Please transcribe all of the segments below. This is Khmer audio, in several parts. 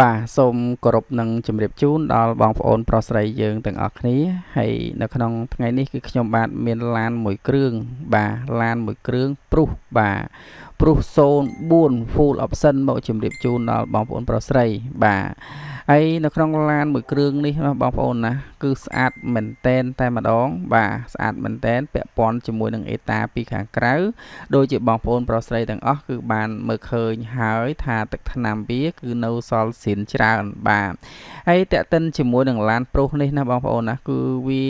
បាទសូមគោរពនឹងជម្រាបជូនដល់បងប្អូនប្រុសស្រីយើងទាំងអស់គ្នាហើយនៅក្នុងថ្ងៃនេះគឺខ្ញុំបាទមានឡានមួយគ្រឿង បាទឡានមួយគ្រឿងព្រុសបាទព្រុស04 full option មកជម្រាបជូនដល់បងប្អូនប្រុសស្រីបាទហើយនៅក្នុងឡានមួយគ្រឿងនេះបងប្អូនណាគឺស្អាតមែនតែនតែម្ដង បាទស្អាតមែនតែនពាក់ព័ន្ធជាមួយ នឹងអេតាពីខាងក្រៅដូចជាបងប្អូនប្រុសស្រីទាំងអស់គឺបានមើលឃើញហើយថាទឹកថ្នាំវាគឺនៅសល់ស៊ីនច្រើនបាទហើយតេតិនជាមួយនឹងឡានប្រុសនេះណាបងប្អូនណាគឺវា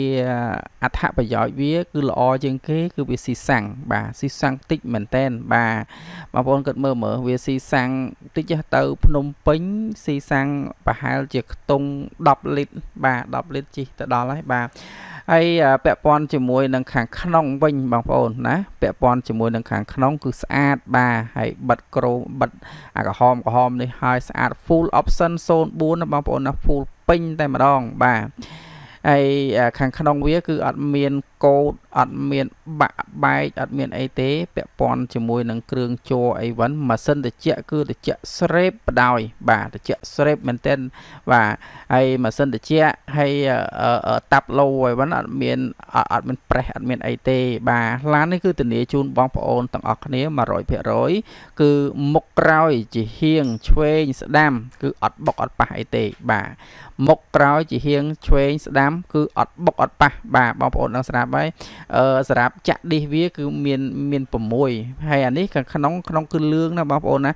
អត្ថប្រយោជន៍វាគឺល្អជាងគេ គឺវាស៊ីសាំងបាទស៊ីសាំងតិចមែនតែនបាទបងប្អូនគាត់មើលមើលវាស៊ីសាំងតិចទៅ ភ្នំពេញស៊ីសាំងប្រហែលជាខ្ទង់10លីត្របាទ10លីត្រជីទៅដល់ហើយបាទហើយពាក់ព័ន្ធជាមួយនឹងខាងក្នុងវិញបងប្អូនណាពាក់ព័ន្ធជាមួយនឹងខាងក្នុង គឺស្អាតបាទហើយបិទក្រូមបិទអាក្រហមក្រហមនេះហើយស្អាត full option 04ណាបងប្អូនណា full ពេញតែម្ដងបាទហើយខាងក្នុងវា គឺអត់មានកូតអត់មានបាក់បែកអត់មានអីទេពាក់ព័ន្ធជាមួយនឹងគ្រឿងជ័រអីវិញម៉ាស៊ីនត្រជាក់គឺត្រជាក់ស្រេបបដ ாய் បាទត្រជាក់ស្រេបមែនទែនបាទហើយម៉ាស៊ីនត្រជាក់ហើយតាប់ឡូអីវិញអត់មានអត់មានប្រេះអត់មានអីទេបាទឡាននេះគឺធានាជូនបងប្អូនទាំងអស់គ្នា100%គឺមុខក្រោយជាហៀងឆ្វេងស្ដាំគឺអត់បុកអត់ប៉ះអីទេបាទមុខក្រោយជាហៀងឆ្វេងស្ដាំគឺអត់បុកអត់ប៉ះបាទបងប្អូននឹងស្រាប់បាយអឺសម្រាប់ចាក់ឌីសវាគឺមានមាន6ហើយអានេះខាងក្នុង ក្នុងគឺលឿងណាបងប្អូនណា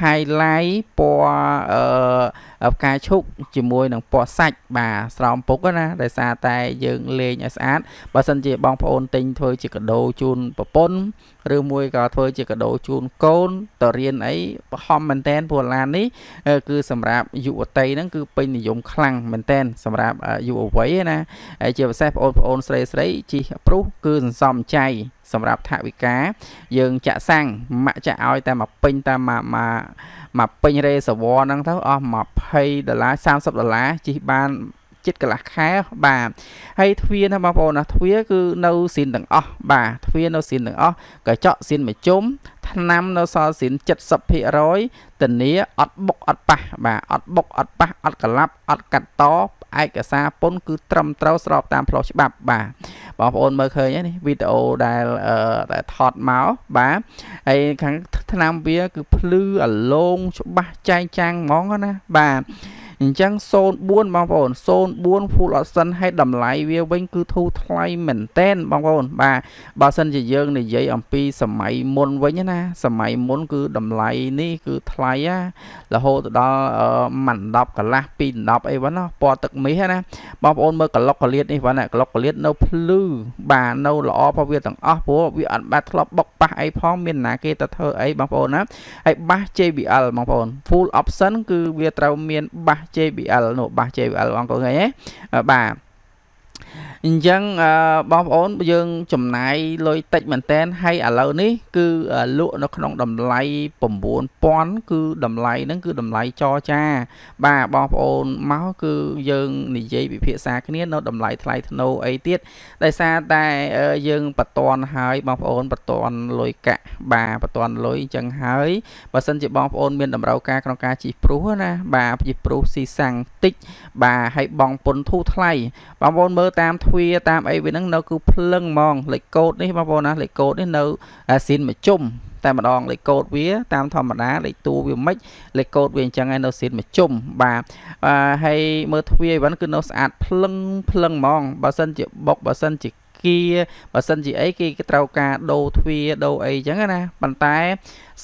highlight ពណ៌អឺផ្កាឈូកជាមួយនឹងពណ៌សាច់បាទស្រោមពុកណាដោយសារតែយើងលេងឲ្យស្អាតបើសិនជាបងប្អូនទិញធ្វើជាកដោជូនប្រពន្ធឬមួយក៏ធ្វើជាកដោជូនកូនទៅរៀនអីបហំមែនតែនព្រោះឡាននេះគឺសម្រាប់យុវតីហ្នឹងគឺពេញនិយមខ្លាំងមែនតែនសម្រាប់យុវវ័យណាហើយជាពិសេសបងប្អូនស្រីស្រីជិះព្រុសគឺសន្សំចៃសម្រាប់ថាវិការ យើងចាក់សាំងម៉ាក់ចាក់ឲ្យតែមកពេញតែមកមកមកពេញរេសវរហ្នឹងទៅអស់20ដុល្លារ30ដុល្លារជិះបានជិតកន្លះខែបាទហើយទ្វារណាបងប្អូនណាទ្វារគឺនៅសៀនទាំងអស់បាទទ្វារនៅសៀនទាំងអស់កញ្ចក់សៀនមួយជុំឆ្នាំនៅសល់សៀន70%ធានាអត់បុកអត់ប៉ះបាទអត់បុកអត់ប៉ះអត់ក្លាប់អត់កាត់តឯកសារពន្ធគឺត្រឹមត្រូវស្របតាមផ្លូវច្បាប់បាទបងប្អូនមើលឃើញនេះវីដេអូដែលដែលថតមកបាទហើយខាងឆ្នាំវាគឺភ្លឺអាលោងច្បាស់ចែងចាំងហ្មងណាបាទអញ្ចឹង04បងប្អូន04ភូលអត់សិនហើយតម្លៃវា វិញ គឺធូរថ្លៃមែនតែន បងប្អូន បាទបើសិនជាយើងនិយាយ អំពីសម័យមុនវិញណាសម័យមុន គឺតម្លៃនេះគឺថ្លៃណារហូតដល់ម៉ាន់10កន្លះ2 10អីហ្នឹងពណ៌ទឹកមាសណាបងប្អូនមើលក្លុកកលៀតនេះបងណាក្លុកកលៀតនៅភ្លឺបាទនៅល្អផងវាទាំងអស់ព្រោះវាអត់បាត់ធ្លាប់បុកប៉ះអីផងមានណាគេទៅធ្វើអីបងប្អូនណាហើយបាស JBL បងប្អូន full option គឺវាត្រូវមានបាស JBL របស់ JBL បងប្អូនឃើញទេបាទអញ្ចឹងបងប្អូនយើងចំណាយលុយតិចមែនតែនហើយឥឡូវនេះ គឺលក់នៅ ក្នុងតម្លៃ9000គឺតម្លៃហ្នឹងគឺតម្លៃចរចា បាទបងប្អូនមកគឺយើងនិយាយពិភាក្សាគ្នានៅតម្លៃថ្លៃធ្នូអីទៀតដោយសារតែយើងបន្តហើយបងប្អូនបន្តលុយកាក់បាទបន្តលុយអញ្ចឹងហើយបើសិនជាបងប្អូនមានតម្រូវការក្នុងការជិះព្រោះណា បាទជិះព្រោះស៊ីសាំងតិច បាទហើយបងពុនធូថ្លៃបងប្អូនមើលតាមធ្វើទ្វារតាមអីវាហ្នឹងនៅគឺភ្លឹងហ្មងលេខកូដនេះបងប្អូនណាលេខកូដនេះនៅអាស៊ីនមួយជុំតែម្ដងលេខកូដវាតាមធម្មតាលេខតួវាមិនលេខកូដវាអញ្ចឹងឯនៅស៊ីនមួយជុំបាទហើយមើលទ្វារវិញគឺនៅស្អាតភ្លឹងភ្លឹងហ្មងបើសិនជាបុកបើសិនជាគាបើសិនជាអីគេត្រូវការដូរទ្វារដូរអីអញ្ចឹងណាប៉ុន្តែ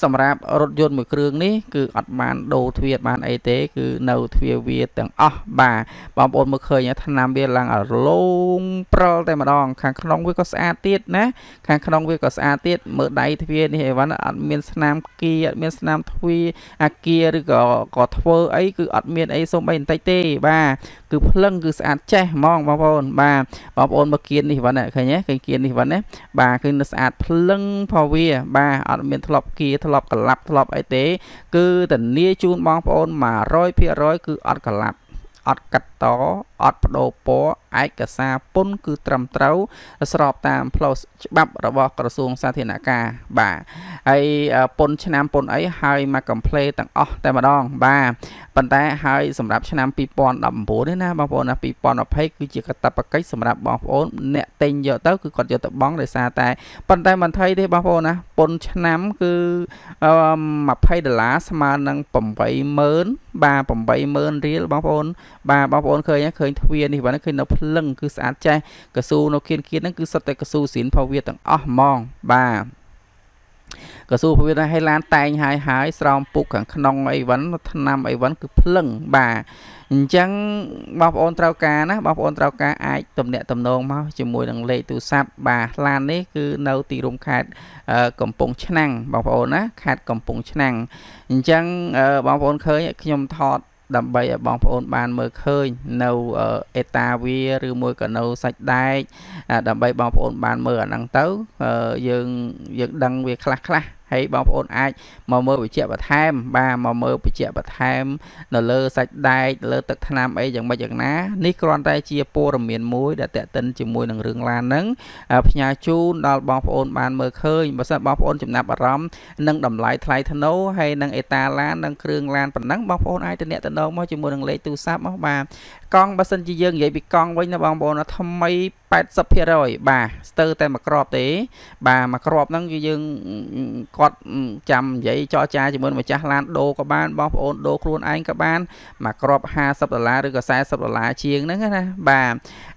សម្រាប់រថយន្តមួយគ្រឿងនេះគឺអត់បានដូរទ្វារបានអីទេគឺនៅទ្វារវាទាំងអស់បាទបងប្អូនមើលឃើញឆ្នាំវាឡើងរលោងប្រលតែម្ដងខាងក្នុងវាក៏ស្អាតទៀតណាខាងក្នុងវាក៏ស្អាតទៀតមើលដៃទ្វារនេះអីវ៉ាន់អត់មានស្នាមគីអត់មានស្នាមទ្វារអាគីឬក៏ក៏ធ្វើអីគឺអត់មានអីសូម្បីបន្តិចទេ បាទគឺភ្លឹងគឺស្អាតចេះហ្មងបងប្អូនបាទបងប្អូនមកគៀននេះវ៉ាន់ឃើញទេឃើញគៀននេះវ៉ាន់ណាបាទគឺនៅស្អាតភ្លឹងផាវាបាទអត់មានធ្លាប់គៀធ្លាប់ក្លាប់ធ្លាប់អីទេគឺធានាជូនបងប្អូន100%គឺអត់ក្លាប់អត់កាត់តអត់បដូរពណ៌ឯកសារពន្ធគឺត្រឹមត្រូវ ស្របតាមផ្លូវច្បាប់របស់ក្រសួងសាធារណការបាទហើយពន្ធឆ្នាំពន្ធអីហើយមកកំ pl េទាំងអស់តែម្ដងបាទប៉ុន្តែហើយសម្រាប់ឆ្នាំ2019នេះណាបងប្អូនណា2020គឺជាកាតព្វកិច្ចសម្រាប់បងប្អូនអ្នកទិញយកទៅគឺគាត់យកទៅបង់ដោយសារតែប៉ុន្តែមិនថៃទេបងប្អូនណាពុនឆ្នាំគឺ20ដុល្លារស្មើនឹង80000បាទ80000រៀលបងប្អូនបាទបងប្អូនឃើញឃើញទ្វារនេះបាទឃើញនៅភ្លឹង គឺស្អាតចេះកស៊ូនៅគៀនគៀនហ្នឹងគឺសុទ្ធតែកស៊ូស៊ីនផាវៀទាំងអស់ហ្មងបាទក្រសួងពវិទ្យាឲ្យឡានតែងហើយហើយស្រោមពុកខាងក្នុងអីវ៉ាន់ឆ្នាំអីវ៉ាន់គឺភ្លឹងបាទអញ្ចឹងបងប្អូនត្រូវការណាបងប្អូនត្រូវការអាចទំនាក់ទំនងមកជាមួយនឹងលេខទូរស័ព្ទបាទឡាននេះគឺនៅ ទីរួមខេត្តកំពង់ឆ្នាំងបងប្អូនណាខេត្តកំពង់ឆ្នាំងអញ្ចឹងបងប្អូនឃើញខ្ញុំថតដើម្បីឲ្យបងប្អូនបានមើលឃើញនៅអេតាវាឬមួយក៏នៅសាច់ដែកដើម្បីបងប្អូនបានមើលអាហ្នឹងទៅយើងយើងដឹងវាខ្លះខ្លះហើយបងប្អូនអាចមកមើលវិជ្ជាបន្ថែមបាទមកមើលវិជ្ជាបន្ថែមនៅលើសាច់ដែកលើទឹកថ្នាំអីយ៉ាងម៉េចយ៉ាងណានេះគ្រាន់តែជាព័ត៌មានមួយដែលតេតិនជាមួយនឹងរឿងឡានហ្នឹងផ្ញើជូនដល់បងប្អូនបានមើលឃើញបើសិនបងប្អូនចំណាប់អារម្មណ៍នឹងតម្លៃថ្លៃធ្នូហើយនឹងអេតាឡាននិងគ្រឿងឡានប៉ុណ្ណឹងបងប្អូនអាចតំណែងមកជាមួយនឹងលេខទូរស័ព្ទមកបាទកង់បើសិនជាយើងនិយាយពីកង់វិញណាបងប្អូនថ្មី80%បាទស្ទើរតែមួយក្របទេ បាទមួយក្របហ្នឹងគឺយើងគាត់ចាំនិយាយចរចាជាមួយម្ចាស់ឡានដូរក៏បានបងប្អូនដូរខ្លួនឯងក៏បានមួយក្រប50ដុល្លារឬក៏40ដុល្លារជាងហ្នឹងណា បាទ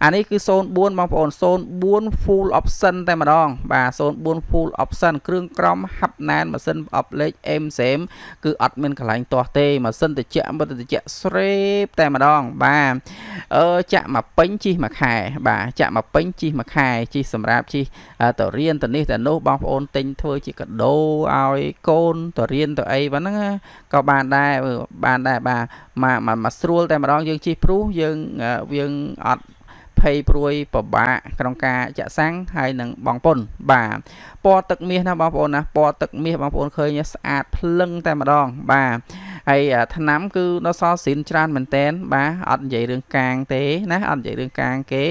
អានេះគឺ04បងប្អូន04 full option តែម្ដង បាទ04 full option គ្រឿងក្រមហាប់ណែនម៉ាស៊ីនអប់លេខ M សេមគឺអត់មានកន្លែងទាស់ទេម៉ាស៊ីនតិចមិនតិចស្រេបតែម្ដង បាទអឺចាក់មកពេញជីមួយខែបាទចាក់មកពេញជីមួយខែជីសម្រាប់ជីទៅរៀនទៅនេះទៅនោះបងប្អូនទិញធ្វើជាកដោឲ្យកូនទៅរៀន ទៅអីហ្នឹងក៏បានដែរបានដែរបាទមកមកស្រួលតែម្ដងយើងជីព្រុសយើងយើងអត់ភ័យព្រួយពិបាក ក្នុងការចាក់សាំងហើយនឹងបងពុនបាទពណ៌ទឹកមាសណាបងប្អូនណាពណ៌ទឹកមាសបងប្អូនឃើញស្អាតភ្លឹងតែម្ដង បាទហើយឆ្នាំគឺនៅសល់ស៊ីនច្រើនមែនតែន បាទអត់និយាយរឿងកាងទេណាអត់និយាយរឿងកាងគេ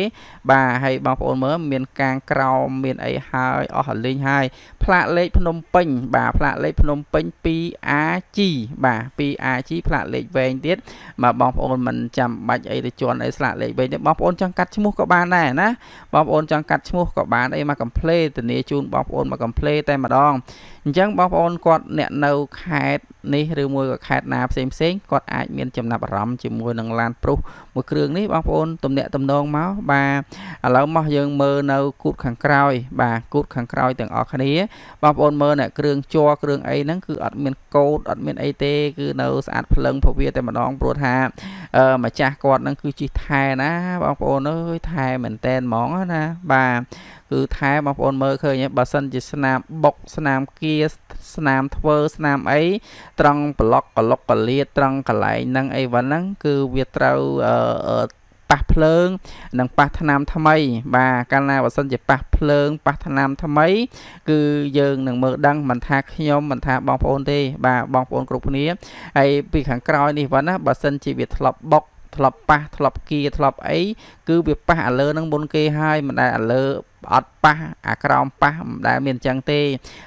បាទហើយបងប្អូនមើលមានកាងក្រោមមានអីហើយអស់រលីងហើយផ្លាកលេខភ្នំពេញបាទផ្លាកលេខភ្នំពេញ 2AG បាទ 2AG ផ្លាកលេខវែងទៀតបាទបងប្អូនមិនចាំបាច់អីទៅជន់អីស្លាកលេខវែងទេបងប្អូនចង់កាត់ឈ្មោះក៏បានដែរណាបងប្អូនចង់កាត់ឈ្មោះក៏បានអីមកកំ pl េធានាជូនបងប្អូនមកកំ pl េតែម្ដងអញ្ចឹងបងប្អូនគាត់អ្នកនៅខេត្តនេះឬមួយក៏ខេត្តណាផ្សេងផ្សេងគាត់អាចមានចំណាប់អារម្មណ៍ជាមួយនឹងឡានព្រុសមួយគ្រឿងនេះបងប្អូនទំនាក់ទំនងមកបាទឥឡូវមកយើងមើលនៅគូតខាងក្រោយបាទគូតខាងក្រោយទាំងអស់គ្នាបងប្អូនមើលអ្នកគ្រឿងជ័រគ្រឿងអីហ្នឹងគឺអត់មានកូតអត់មានអីទេគឺនៅស្អាតភ្លឹងពវាតែម្ដងព្រោះថាអឺម្ចាស់គាត់ហ្នឹងគឺជិះថែណាបងប្អូនអើយថែមែនតែនហ្មងណាបាទគឺថែបងប្អូនមើលឃើញហើយបើសិនជាស្នាមបុកស្នាមគៀស្នាមធ្វើស្នាមអីត្រង់ប្លុកកលុកកលាត្រង់កន្លែងហ្នឹងអីវ៉ាហ្នឹងគឺវាត្រូវអឺប៉ះភ្លើងនិងប៉ះថ្នាំថ្មី បាទកាលណាបើសិនជាប៉ះភ្លើងប៉ះថ្នាំថ្មី គឺយើងនឹងមើលដឹងមិនថាខ្ញុំមិនថាបងប្អូនទេ បាទបងប្អូនគ្រប់គ្នាហើយពីខាងក្រោយនេះវិញណាបើសិនជាវាធ្លាប់បុកធ្លាប់ប៉ះធ្លាប់គៀធ្លាប់អីគឺវាប៉ះអាលើនឹងមុនគេហើយមិនដែលអាលើអត់ប៉ះអាក្រោមប៉ះមិនដែលមានអញ្ចឹងទេ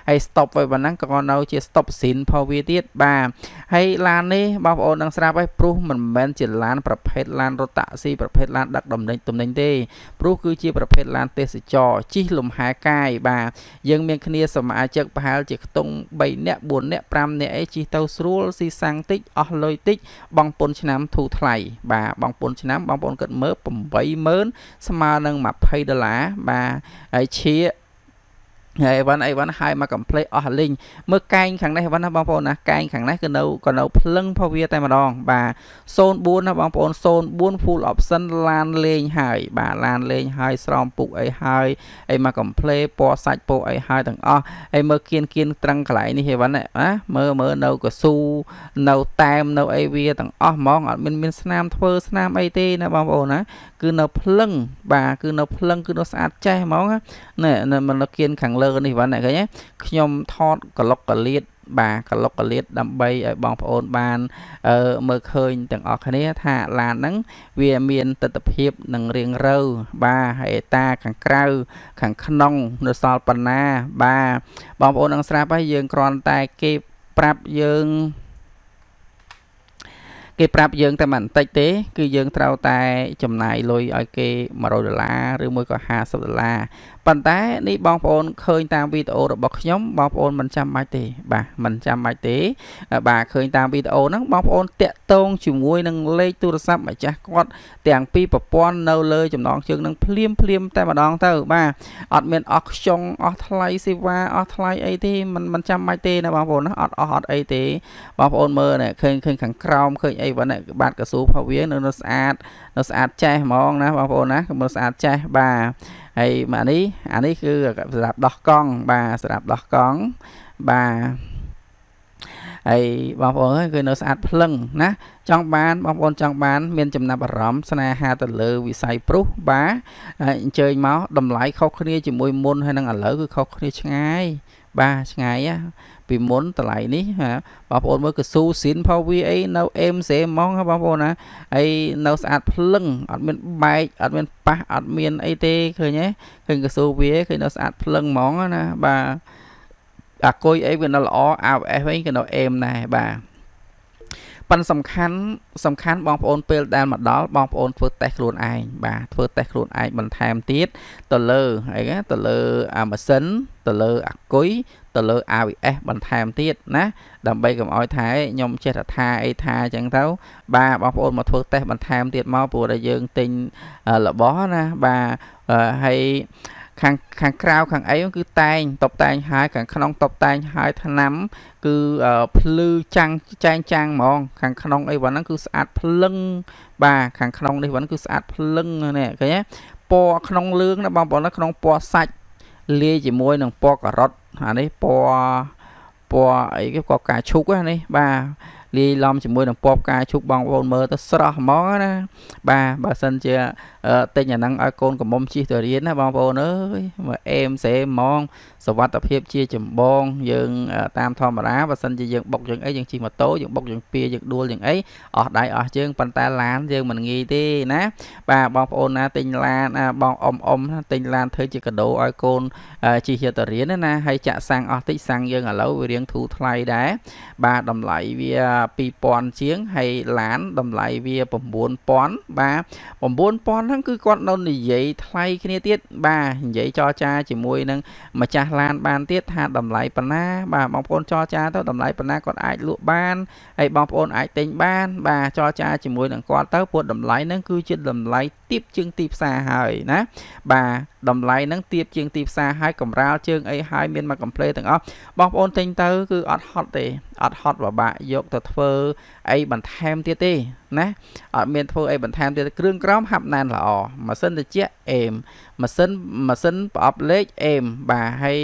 ហើយ stop ໄວប៉ុណ្ណឹងក៏នៅ ជា stop sin ផងវាទៀតបាទហើយឡាននេះបងប្អូននឹងស្រាប់ហើយព្រោះមិនមែនជាឡាន ប្រភេទឡានរថតាក់ស៊ីប្រភេទឡានដឹកដំណេញទំនិញទេព្រោះគឺជាប្រភេទឡានទេសចរជិះលំហែកាយ បាទយើងមានគ្នាសមាជិកប្រហែលជាខ្ទង់3នាក់4នាក់5នាក់អីជិះទៅស្រួលស៊ីសាំងតិចអស់លុយតិចបងពុន ឆ្នាំធូរថ្លៃបាទបងពុនឆ្នាំបងប្អូនគិតមើល80000ស្មើនឹង20ដុល្លារបាទហើយឈៀកហើយអីវ៉ាន់អីវ៉ាន់ហើយមកកំ plei អស់លីងមើលកែងខាងនេះអីវ៉ាន់ណាបងប្អូនណាកែងខាងនេះគឺនៅក៏នៅភ្លឹងផវាតែម្ដងបាទ04ណាបងប្អូន04 full option ឡានលេងហើយបាទឡានលេងហើយស្រោមពុកអីហើយអីមកកំ plei ពណ៌សាច់ពុកអីហើយទាំងអស់អីមើលគៀនគៀនត្រឹងកន្លែងនេះអីវ៉ាន់ណាមើលមើលនៅកស៊ូនៅតែមនៅអីវាទាំងអស់ហ្មងអត់មានមានស្នាមធ្វើស្នាមអីទេណាបងប្អូនណា គឺនៅភ្លឹងបាទគឺនៅភ្លឹងគឺនៅស្អាតចេះហ្មងណាមិននៅគៀនខាងលើលើនេះបាទអ្នកឃើញទេខ្ញុំថតក្លុកកលៀតបាទកលុកកលៀតដើម្បីឲ្យបងប្អូនបានមើលឃើញទាំងអស់គ្នាថាឡានហ្នឹងវាមានទស្សនភាពនឹងរៀងរើបាទហើយអេតាខាងក្រៅខាងក្នុងនៅសល់ប៉ុណ្ណាបាទបងប្អូននឹងស្រាប់ហើយយើងគ្រាន់តែគេប្រាប់យើងគេប្រាប់យើងតែមិនតិចទេ គឺយើងត្រូវតែចំណាយលុយឲ្យគេ100ដុល្លារឬមួយក៏50ដុល្លារប៉ុន្តែនេះបងប្អូនឃើញ តាមវីដេអូរបស់ខ្ញុំបងប្អូនមិនចាំបាច់ទេ បាទមិនចាំបាច់ទេ បាទឃើញតាមវីដេអូហ្នឹងបងប្អូនតាក់ទងជាមួយនឹងលេខទូរស័ព្ទម្ចាស់គាត់ទាំងពីរប្រព័ន្ធនៅលើចំណងជើងនឹងភ្លាមភ្លាមតែម្ដងទៅ បាទអត់មានអស់ខ្ចង់អស់ថ្លៃសេវាអស់ថ្លៃអីទេមិនមិនចាំបាច់ទេណាបងប្អូនណាអត់អស់អត់អីទេបងប្អូនមើលណែឃើញឃើញខាងក្រោមឃើញអីវ៉ាណាបាទកស៊ូផាវៀងនៅស្អាតនៅស្អាតចេះហ្មងណាបងប្អូនណាមើលស្អាតចេះបាទហើយម៉ានេះអានេះគឺសម្រាប់ដោះកង់បាទសម្រាប់ដោះកង់បាទហើយបងប្អូនគឺនៅស្អាតភ្លឹងណា ចង់បានបងប្អូនចង់បាន មានចំណាប់អារម្មណ៍ស្នេហាទៅលើវិស័យព្រុសបាទអញ្ជើញមកតម្លៃខុសគ្នាជាមួយមុនហើយនឹងឥឡូវគឺខុសគ្នាឆ្ងាយបាឆ្ងាយពីមុនតម្លៃនេះបងប្អូនមើលកស៊ូស៊ីនផោវីអីនៅអេមសេហ្មងបងប្អូនណាហើយនៅស្អាតភ្លឹងអត់មានបែកអត់មានប៉ះអត់មានអីទេឃើញទេឃើញកស៊ូវាឃើញនៅស្អាតភ្លឹងហ្មងណាបាទអាគុយអីវានៅល្អអាវអេសវិញក៏នៅអេមដែរបាទប៉ុន្តែសំខាន់សំខាន់បងប្អូនពេលដែលមកដល់បងប្អូនធ្វើតេស្តខ្លួនឯងបាទធ្វើតេស្តខ្លួនឯងបន្ថែមទៀតទៅលើអីគេទៅលើអាម៉ាស៊ីនទៅលើអាគុយទៅលើ AWS បន្ថែមទៀតណា ដើម្បីកុំឲ្យថាខ្ញុំចេះតែថាអីថាអញ្ចឹងទៅបាទបងប្អូនមកធ្វើតេស្តបន្ថែមទៀតមកព្រោះតែយើងទិញរបស់ណាបាទហើយខាងខាងក្រៅខាងអីគឺតែងតបតែងហើយខាងក្នុងតបតែងហើយឆ្នាំ គឺភ្លឺចាំងចែងចាំងហ្មងខាងក្នុងអីវ៉ាហ្នឹងគឺស្អាតភ្លឹង បាទខាងក្នុងនេះវ៉ាគឺស្អាតភ្លឹងនេះឃើញទេពណ៌ក្នុងលឿងណាបងប្អូនណាក្នុងពណ៌សាច់លាយ ជាមួយនឹងពណ៌ការ៉ុតអានេះពណ៌ពណ៌អីគេក៏កាឈុកនេះបាទលាយឡំជាមួយនឹងពណ៌ផ្កាឈូកបងប្អូនមើលទៅស្រស់ហ្មងណាបាទបើសិនជាទិញអាហ្នឹងឲ្យកូនកំមុំជិះទៅរៀនណាបងប្អូនអើយមើលអេមសេហ្មងសវត្ថភាពជាចម្បងយើងតាមធម្មតាបើសិនជាយើងបុកយើងអីយើងជិះម៉ូតូយើងបុកយើងពាយើងដួលយើងអីអស់ដៃអស់ជើងប៉ុន្តែឡានយើងមិនងាយទេណា បាទបងប្អូនណាទិញឡានបងអ៊ំអ៊ំទិញឡានធ្វើជាកាដូឲ្យកូនជិះទៅរៀនណាហើយចាក់សាំងអស់តិចសាំងយើងឥឡូវវារៀងធូរថ្លៃដែរបាទតម្លៃវា2000ជាងហើយឡានតម្លៃវា9000បាទ9000ហ្នឹងគឺគាត់នៅ និយាយថ្លៃគ្នាទៀតបាទនិយាយចរចាជាមួយនឹង ម្ចាស់ឡានបានទៀតថាតម្លៃប៉ុណ្ណាបាទបងប្អូនចរចាទៅតម្លៃប៉ុណ្ណាគាត់អាចលក់បានហើយបងប្អូនអាចទិញបានបាទចរចាជាមួយនឹងគាត់ទៅពួកតម្លៃហ្នឹងគឺជាតម្លៃទៀបជាងទីផ្សារហើយណាបាទតម្លៃហ្នឹងទៀបជាងទីផ្សារហើយកម្រាលជើងអីហើយមានមកកំ pl េទាំងអស់បងប្អូនទិញទៅគឺអត់ហត់ទេអត់ហត់ពិបាកយកទៅធ្វើអីបន្ថែមទៀតទេណាអត់មានធ្វើអីបន្ថែមទៀតគ្រឿងក្រោមហាប់ណែនល្អម៉ាស៊ីនត្រជាក់អេមម៉ាស៊ីនម៉ាស៊ីនប្រអប់លេខអេមបាទហើយ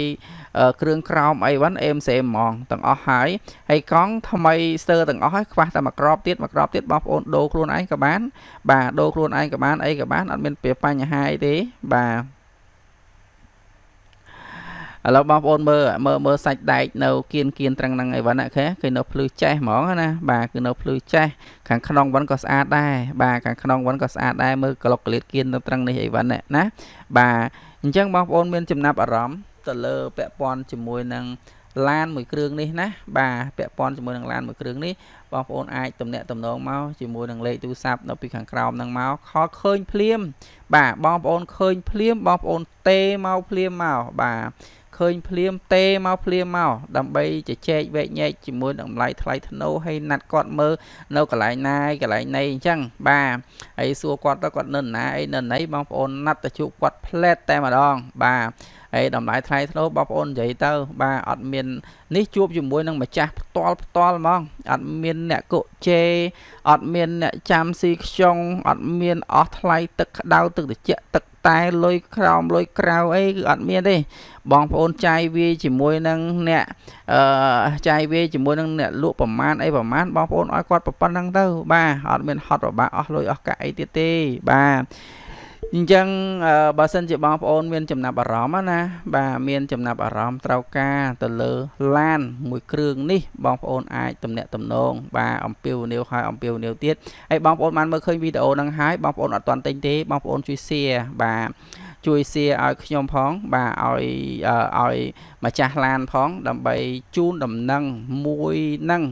គ្រឿងក្រោមអីវ៉ាន់អេមសេមហ្មងទាំងអស់ហើយហើយ កង់ថ្មីស្ទើរទាំងអស់ហើយខ្វះតែមួយក្របទៀតមួយក្របទៀតបងប្អូនដូរខ្លួនឯងក៏បានបាទដូរខ្លួនឯងក៏បានអីក៏បានអត់មានពីបញ្ហាអីទេបាទឥឡូវបងប្អូនមើលមើលមើលសាច់ដែកនៅគៀនគៀនត្រឹងហ្នឹងអីវ៉ាន់អខេគឺនៅភ្លឺចេះហ្មងណាបាទគឺនៅភ្លឺចេះខាងក្នុងវ៉ាន់ក៏ស្អាតដែរបាទខាងក្នុងវ៉ាន់ក៏ស្អាតដែរមើលក្លុកក្លៀតគៀននៅត្រឹងនេះអីវ៉ាន់ណាបាទអញ្ចឹងបងប្អូនមានចំណាប់អារម្មណ៍ទៅលើពាក់ព័ន្ធជាមួយនឹង ឡានមួយគ្រឿងនេះណាបាទពាក់ព័ន្ធជាមួយនឹងឡានមួយគ្រឿងនេះបងប្អូនអាចទំនាក់ទំនងមកជាមួយនឹងលេខទូរស័ព្ទនៅពីខាងក្រោមហ្នឹងមកខលឃើញភ្លាមបាទបងប្អូនឃើញភ្លាមបងប្អូនទេមកភ្លាមមកបាទឃើញភ្លាមទេមកភ្លាមមកដើម្បីជជែកវែកញែកជាមួយតម្លៃថ្លៃធ្នូហើយណាត់គាត់មើលនៅកន្លែងណាកន្លែងណីអញ្ចឹងបាទហើយសួរគាត់ទៅគាត់នៅណាអីនៅណីបងប្អូនណាត់ទៅជួបគាត់ផ្លែតតែម្ដង បាទហើយតម្លៃថ្លៃធ្នូបងប្អូននិយាយទៅ បាទអត់មាននេះជួបជាមួយនឹងម្ចាស់ផ្ទាល់ផ្ទាល់ហ្មងអត់មានអ្នកកុជេអត់មាន អ្នកចាំស៊ីខ្ជុងអត់មានអស់ថ្លៃទឹកក្តៅទឹកត្រជាក់ទឹកតែលុយក្រោមលុយក្រៅអីគឺអត់មានទេ បងប្អូនចាយវាជាមួយនឹងអ្នកអឺចាយវាជាមួយនឹងអ្នកលក់ប្រមាណអីប្រមាណបងប្អូនឲ្យគាត់ប្រប៉ុណ្្នឹងទៅ បាទអត់មានហត់ប្របាក់អស់លុយអស់កាក់អីទៀតទេបាទអញ្ចឹងបើសិនជាបងប្អូនមានចំណាប់អារម្មណ៍ណា បាទមានចំណាប់អារម្មណ៍ត្រូវការទៅលើឡានមួយគ្រឿងនេះបងប្អូនអាចទំនាក់ទំនងបាទអំពាវនាវហើយអំពាវនាវទៀតហើយបងប្អូនបានមើលឃើញវីដេអូហ្នឹងហើយបងប្អូនអត់ទាន់ទិញទេបងប្អូនជួយ share បាទជួយ share ឲ្យខ្ញុំផង បាទឲ្យឲ្យម្ចាស់ឡានផង ដើម្បីជូនដំណឹងមួយនឹង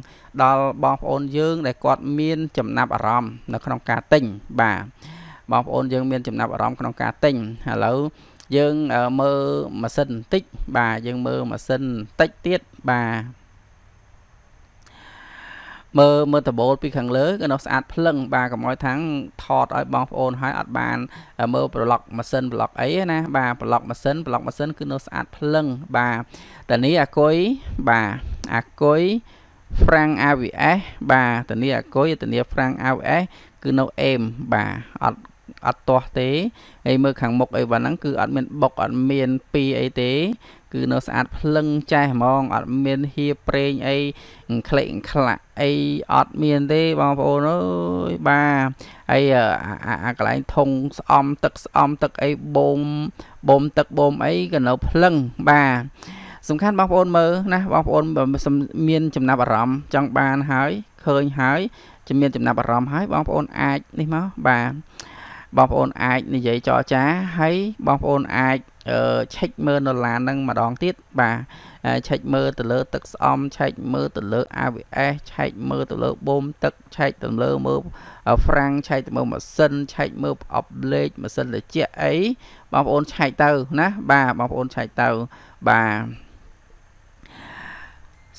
ដល់បងប្អូនយើង ដែលគាត់មាន ចំណាប់អារម្មណ៍នៅក្នុងការទិញបាទបងប្អូនយើងមានចំណាប់អារម្មណ៍ក្នុង ការទិញឥឡូវយើងមើលម៉ាស៊ីនបន្តិចបាទយើងមើលម៉ាស៊ីនបន្តិចទៀតបាទមើលមើលដបូលពីខាងលើគឺនៅស្អាតភ្លឹងបាទកុំឲ្យថាំងថតឲ្យបងប្អូនហើយ អត់បានមើលប្លុកម៉ាស៊ីនប្លុកអីណាបាទប្លុកម៉ាស៊ីនប្លុកម៉ាស៊ីនគឺនៅស្អាតភ្លឹងបាទតានីអាគុយបាទអាគុយ Frank AVS បាទតានីអាគុយតានី Frank AVS គឺនៅអេមបាទអត់អត់ទាស់ទេហើយមើលខាងមុខអីវ៉ាន់ហ្នឹងគឺអត់មានបុកអត់មានពីអីទេ គឺនៅស្អាតភ្លឹងចេះហ្មងអត់មានហៀប្រេងអីអង្ក្លេចអង្ក្លាក់អីអត់មានទេបងប្អូនអើយបាទហើយអាកន្លែងធុងស្អំទឹកស្អំទឹកអីបូមបូមទឹកបូមអីក៏នៅភ្លឹងបាទសំខាន់បងប្អូនមើលណាបងប្អូនមាន ចំណាប់អារម្មណ៍ចង់បានហើយឃើញហើយមានចំណាប់អារម្មណ៍ហើយបងប្អូនអាចនេះមកបាទបងប្អូនអាចនិយាយចរចាហើយបងប្អូនអាចឆែកមើលដុល្លារហ្នឹងម្ដងទៀតបាទឆែកមើលទៅលើទឹកស្អំឆែកមើលទៅលើ AVS ឆែកមើលទៅលើបូមទឹកឆែកទៅលើមើលហ្វ្រាំងឆែកទៅមើលម៉ាស៊ីនឆែកមើលប្រអប់លេខម៉ាស៊ីនត្រជាក់អីបងប្អូនឆែកទៅណាបាទបងប្អូនឆែកទៅបាទ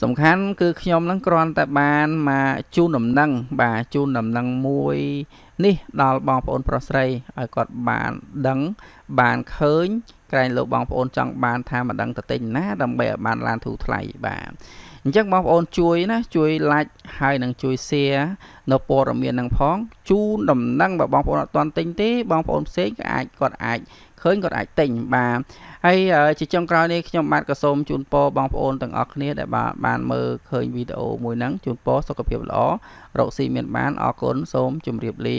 សំខាន់គឺខ្ញុំនឹងគ្រាន់តែ បានមកជូនដំណឹងបាទជូនដំណឹងមួយ នេះដល់បងប្អូនប្រុសស្រីឲ្យគាត់បានដឹង បានឃើញ ក្រែងលោកបងប្អូនចង់បានថាមិនដឹងទៅទិញណាដើម្បីឲ្យបានឡានធូរថ្លៃបាទអញ្ចឹងបងប្អូនជួយណាជួយ like ហើយនឹងជួយ share នៅព័ត៌មាននឹងផងជូនដំណឹងបើបងប្អូនអត់ទាន់ទិញទេបងប្អូនផ្សេងក៏អាចគាត់អាចឃើញគាត់អាចទិញបាទហើយជាចុងក្រោយនេះខ្ញុំបាទក៏សូមជូនពរបងប្អូនទាំងអស់គ្នាដែលបាទបានមើលឃើញវីដេអូមួយហ្នឹងជូនពរសុខភាពល្អរកស៊ីមានបានអរគុណសូមជម្រាបលា